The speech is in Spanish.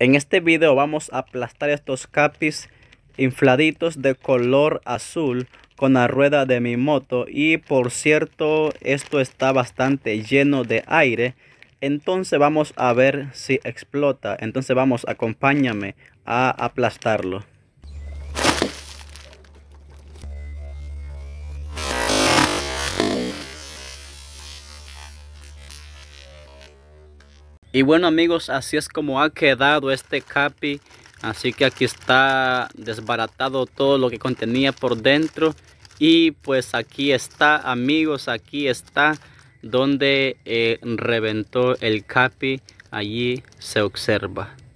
En este video vamos a aplastar estos capis infladitos de color azul con la rueda de mi moto y por cierto esto está bastante lleno de aire entonces vamos a ver si explota entonces vamos acompáñame a aplastarlo Y bueno amigos, así es como ha quedado este capi. Así que aquí está desbaratado todo lo que contenía por dentro. Y pues aquí está amigos, aquí está donde eh, reventó el capi. Allí se observa.